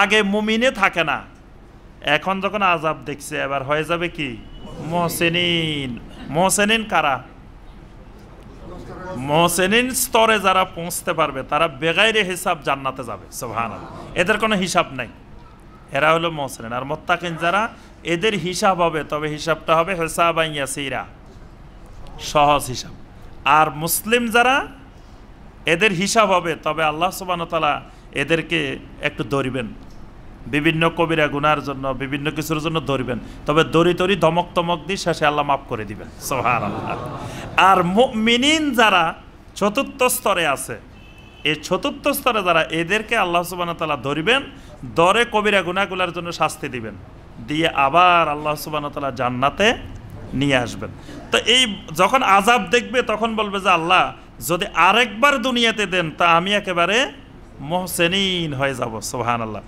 আগে মুমিনে থাকে না এখন যখন আজাব দেখছে এবার হয়ে যাবে কি মহসেনিন মহসেনিন কারা মহসেনিন স্তরে যারা পৌঁছতে পারবে তারা বেগাইরে হিসাব জান্নাতে যাবে সোভান এদের কোনো হিসাব নাই এরা হলো মহসেনিন আর মোত্তাকিন যারা এদের হিসাব হবে তবে হিসাবটা হবে হেসাব ইয়াসিরা সহজ হিসাব আর মুসলিম যারা এদের হিসাব হবে তবে আল্লাহ সুবাহতালা এদেরকে একটু ধরবেন বিভিন্ন কবিরা গুনার জন্য বিভিন্ন কিছুর জন্য ধরবেন তবে দড়ি তরি ধমক তমক দিয়ে শেষে আল্লাহ মাফ করে দিবেন সোহার আল্লাহ আর মিনিন যারা চতুর্থ স্তরে আছে এই চতুর্থ স্তরে যারা এদেরকে আল্লাহ সুবাহ তালা ধরবেন দরে কবিরা গুনাগুলার জন্য শাস্তি দিবেন দিয়ে আবার আল্লাহ সুবাহ তালা জান্নাতে নিয়ে আসবেন তো এই যখন আজাব দেখবে তখন বলবে যে আল্লাহ যদি আরেকবার দুনিয়াতে দেন তা আমি একেবারে محسنين হয়ে যাব সুবহানাল্লাহ